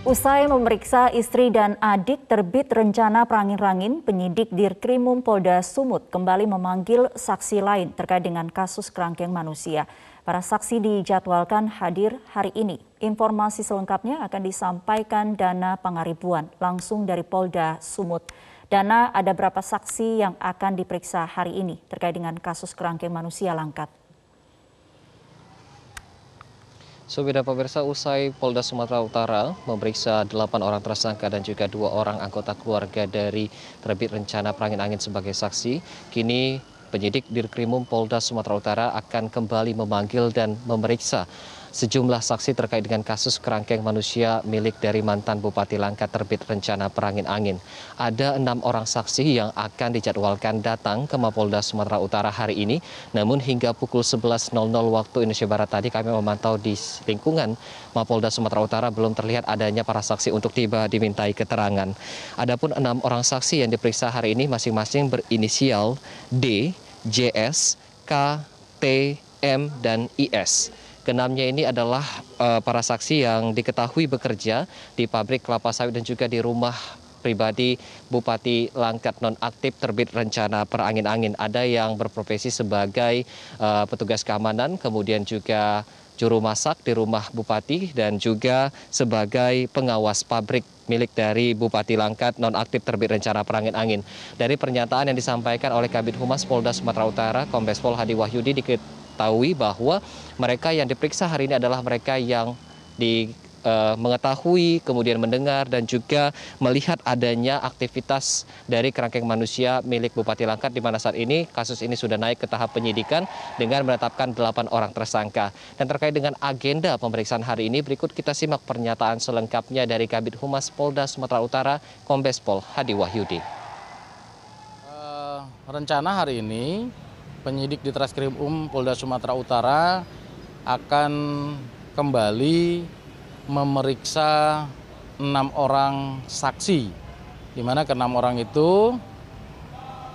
Usai memeriksa istri dan adik terbit rencana perangin-rangin, penyidik Dirkrimum Polda Sumut kembali memanggil saksi lain terkait dengan kasus kerangkeng manusia. Para saksi dijadwalkan hadir hari ini. Informasi selengkapnya akan disampaikan Dana Pangaribuan langsung dari Polda Sumut. Dana, ada berapa saksi yang akan diperiksa hari ini terkait dengan kasus kerangkeng manusia langkat? Sobeda pemirsa usai Polda Sumatera Utara memeriksa 8 orang tersangka dan juga dua orang anggota keluarga dari terbit rencana perangin angin sebagai saksi, kini penyidik Dirkrimum Polda Sumatera Utara akan kembali memanggil dan memeriksa sejumlah saksi terkait dengan kasus kerangkeng manusia milik dari mantan Bupati Langkat terbit rencana perangin angin. Ada enam orang saksi yang akan dijadwalkan datang ke Mapolda Sumatera Utara hari ini. Namun hingga pukul 11.00 waktu Indonesia Barat tadi kami memantau di lingkungan Mapolda Sumatera Utara belum terlihat adanya para saksi untuk tiba dimintai keterangan. Adapun enam orang saksi yang diperiksa hari ini masing-masing berinisial D, JS, K, T, M, dan IS. Kenamnya ini adalah uh, para saksi yang diketahui bekerja di pabrik kelapa sawit dan juga di rumah pribadi Bupati Langkat nonaktif terbit rencana perangin-angin. Ada yang berprofesi sebagai uh, petugas keamanan, kemudian juga juru masak di rumah Bupati dan juga sebagai pengawas pabrik milik dari Bupati Langkat nonaktif terbit rencana perangin angin. Dari pernyataan yang disampaikan oleh Kabit Humas Polda Sumatera Utara, Kombes Pol Hadi Wahyudi diketahui bahwa mereka yang diperiksa hari ini adalah mereka yang di eh, mengetahui, kemudian mendengar dan juga melihat adanya aktivitas dari kerangkeng manusia milik Bupati Langkat di mana saat ini kasus ini sudah naik ke tahap penyidikan dengan menetapkan 8 orang tersangka. Dan terkait dengan agenda pemeriksaan hari ini berikut kita simak pernyataan selengkapnya dari Kabit Humas Polda Sumatera Utara Kombes Pol Hadi Wahyudi. Uh, rencana hari ini penyidik di Treskrim Um Polda Sumatera Utara akan kembali memeriksa enam orang saksi, di mana keenam orang itu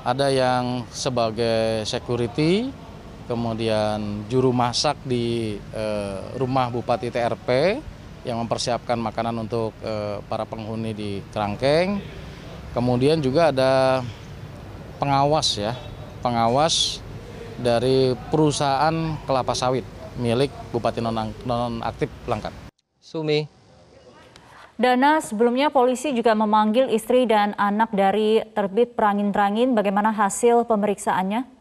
ada yang sebagai security, kemudian juru masak di eh, rumah Bupati TRP yang mempersiapkan makanan untuk eh, para penghuni di Kerangkeng. Kemudian juga ada pengawas ya, pengawas dari perusahaan kelapa sawit milik Bupati Nonaktif Langkat. Sumi. Dana sebelumnya polisi juga memanggil istri dan anak dari terbit perangin-perangin bagaimana hasil pemeriksaannya?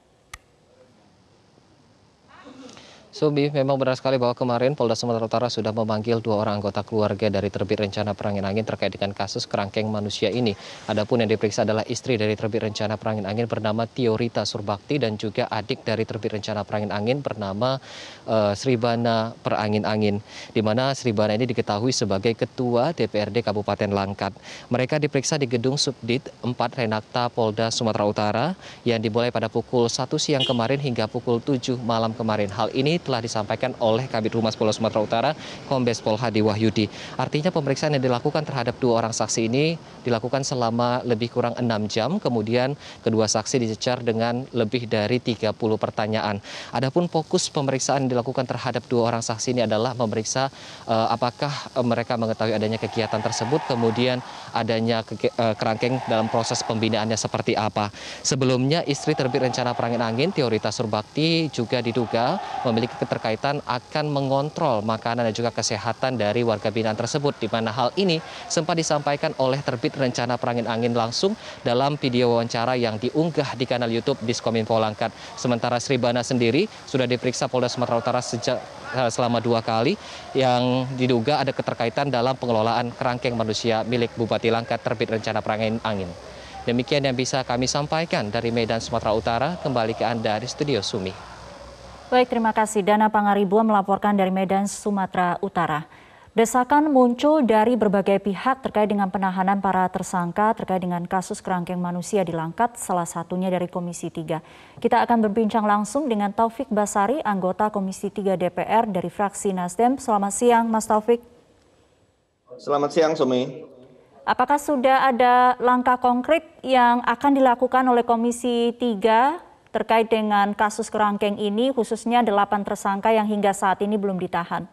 Subi, memang benar sekali bahwa kemarin Polda Sumatera Utara sudah memanggil dua orang anggota keluarga dari terbit rencana perangin angin terkait dengan kasus kerangkeng manusia ini. Adapun yang diperiksa adalah istri dari terbit rencana perangin angin bernama Tiorita Surbakti dan juga adik dari terbit rencana perangin angin bernama uh, Sribana Perangin Angin. Di mana Sribana ini diketahui sebagai ketua DPRD Kabupaten Langkat. Mereka diperiksa di gedung Subdit 4 Renakta Polda Sumatera Utara yang dimulai pada pukul 1 siang kemarin hingga pukul 7 malam kemarin. Hal ini telah disampaikan oleh Kabit Humas Polda Sumatera Utara, Kombes Pol Hadi Wahyudi. Artinya pemeriksaan yang dilakukan terhadap dua orang saksi ini dilakukan selama lebih kurang enam jam, kemudian kedua saksi dicecar dengan lebih dari 30 pertanyaan. Adapun fokus pemeriksaan yang dilakukan terhadap dua orang saksi ini adalah memeriksa uh, apakah eh, mereka mengetahui adanya kegiatan tersebut, kemudian adanya ke uh, eh, kerangkeng dalam proses pembinaannya seperti apa. Sebelumnya istri terbit rencana perangin angin, Teorita Surbakti juga diduga memiliki keterkaitan akan mengontrol makanan dan juga kesehatan dari warga binaan tersebut di mana hal ini sempat disampaikan oleh terbit rencana perangin angin langsung dalam video wawancara yang diunggah di kanal YouTube Diskominfo Langkat. Sementara Sri Bana sendiri sudah diperiksa Polda Sumatera Utara sejak eh, selama dua kali yang diduga ada keterkaitan dalam pengelolaan kerangkeng manusia milik Bupati Langkat terbit rencana perangin angin. Demikian yang bisa kami sampaikan dari Medan Sumatera Utara, kembali ke Anda di Studio Sumi. Baik, terima kasih. Dana Pangaribuan melaporkan dari Medan, Sumatera Utara. Desakan muncul dari berbagai pihak terkait dengan penahanan para tersangka terkait dengan kasus kerangkeng manusia di Langkat, salah satunya dari Komisi 3. Kita akan berbincang langsung dengan Taufik Basari, anggota Komisi 3 DPR dari fraksi Nasdem. Selamat siang, Mas Taufik. Selamat siang, Sumi. Apakah sudah ada langkah konkret yang akan dilakukan oleh Komisi 3 terkait dengan kasus kerangkeng ini, khususnya delapan tersangka yang hingga saat ini belum ditahan?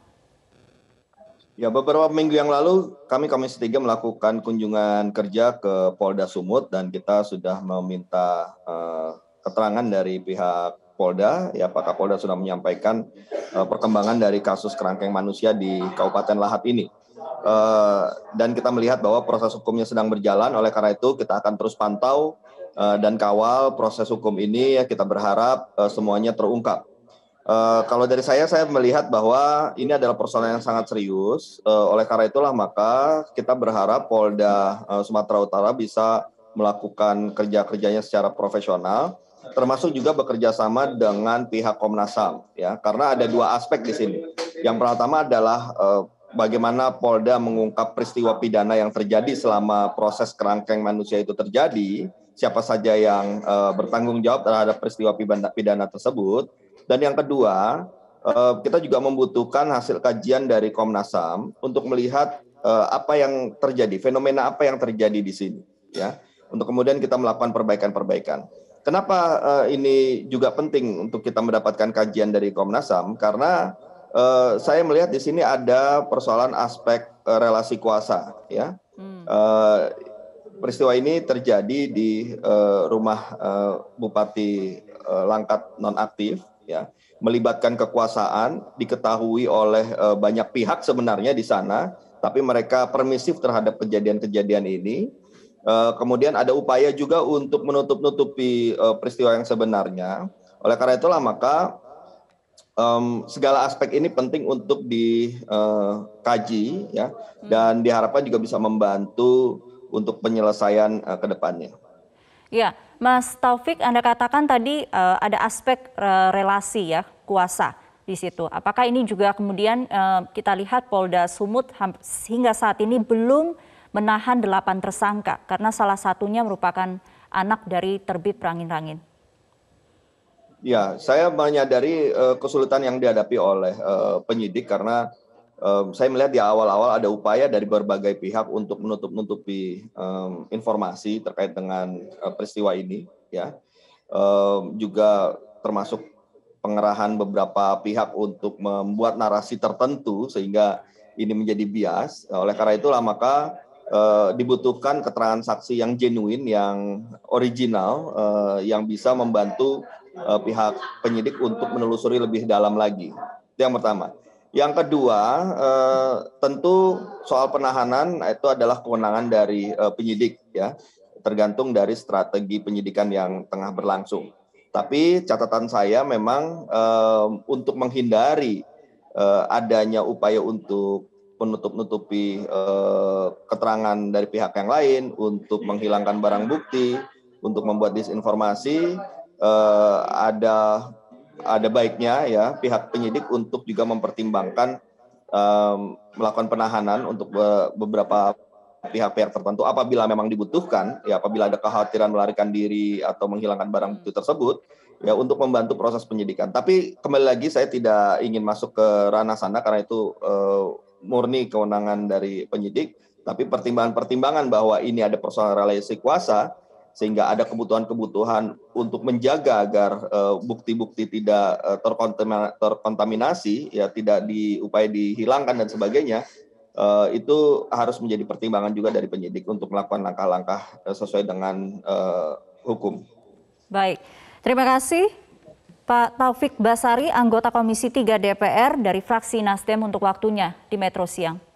Ya, beberapa minggu yang lalu kami Komisi 3 melakukan kunjungan kerja ke Polda Sumut dan kita sudah meminta uh, keterangan dari pihak Polda. Ya, Pak Kapolda sudah menyampaikan uh, perkembangan dari kasus kerangkeng manusia di Kabupaten Lahat ini. Uh, dan kita melihat bahwa proses hukumnya sedang berjalan, oleh karena itu kita akan terus pantau Eh, dan kawal proses hukum ini ya kita berharap eh, semuanya terungkap. Eh, kalau dari saya saya melihat bahwa ini adalah persoalan yang sangat serius. oleh karena itulah maka kita berharap Polda Sumatera Utara bisa melakukan kerja-kerjanya secara profesional termasuk juga bekerja sama dengan pihak Komnas HAM ya karena ada dua aspek di sini. Yang pertama adalah bagaimana Polda mengungkap peristiwa pidana yang terjadi selama proses kerangkeng manusia itu terjadi siapa saja yang uh, bertanggung jawab terhadap peristiwa pidana, pidana tersebut. Dan yang kedua, uh, kita juga membutuhkan hasil kajian dari Komnas HAM untuk melihat uh, apa yang terjadi, fenomena apa yang terjadi di sini, ya, untuk kemudian kita melakukan perbaikan-perbaikan. Kenapa uh, ini juga penting untuk kita mendapatkan kajian dari Komnas HAM? Karena uh, saya melihat di sini ada persoalan aspek uh, relasi kuasa, ya. Hmm. Uh, peristiwa ini terjadi di uh, rumah uh, Bupati uh, Langkat nonaktif ya melibatkan kekuasaan diketahui oleh uh, banyak pihak sebenarnya di sana tapi mereka permisif terhadap kejadian-kejadian ini uh, kemudian ada upaya juga untuk menutup-nutupi uh, peristiwa yang sebenarnya oleh karena itulah maka um, segala aspek ini penting untuk dikaji uh, ya hmm. dan diharapkan juga bisa membantu untuk penyelesaian uh, ke depannya. Ya, Mas Taufik, Anda katakan tadi uh, ada aspek uh, relasi ya, kuasa di situ. Apakah ini juga kemudian uh, kita lihat Polda Sumut hingga saat ini belum menahan delapan tersangka karena salah satunya merupakan anak dari terbit perangin-rangin? Ya, saya menyadari uh, kesulitan yang dihadapi oleh uh, penyidik karena um, saya melihat di awal-awal ada upaya dari berbagai pihak untuk menutup-nutupi um, informasi terkait dengan uh, peristiwa ini, ya. Um, juga termasuk pengerahan beberapa pihak untuk membuat narasi tertentu sehingga ini menjadi bias. Oleh karena itulah maka uh, dibutuhkan keterangan saksi yang genuine, yang original, uh, yang bisa membantu uh, pihak penyidik untuk menelusuri lebih dalam lagi. Itu yang pertama. Yang kedua, eh, tentu soal penahanan itu adalah kewenangan dari eh, penyidik ya, tergantung dari strategi penyidikan yang tengah berlangsung. Tapi catatan saya memang eh, untuk menghindari adanya upaya untuk menutup-nutupi keterangan dari pihak yang lain, untuk menghilangkan barang bukti, untuk membuat disinformasi, ada ada baiknya ya pihak penyidik untuk juga mempertimbangkan um, melakukan penahanan untuk beberapa pihak-pihak tertentu apabila memang dibutuhkan ya apabila ada kekhawatiran melarikan diri atau menghilangkan barang bukti tersebut ya untuk membantu proses penyidikan. Tapi kembali lagi saya tidak ingin masuk ke ranah sana karena itu uh, murni kewenangan dari penyidik. Tapi pertimbangan-pertimbangan bahwa ini ada persoalan relasi kuasa sehingga ada kebutuhan-kebutuhan untuk menjaga agar eh, bukti-bukti uh, tidak uh, eh, terkontaminasi, terkontaminasi, ya tidak diupaya dihilangkan dan sebagainya, uh, itu harus menjadi pertimbangan juga dari penyidik untuk melakukan langkah-langkah uh, sesuai dengan uh, hukum. Baik, terima kasih Pak Taufik Basari, anggota Komisi 3 DPR dari fraksi Nasdem untuk waktunya di Metro Siang.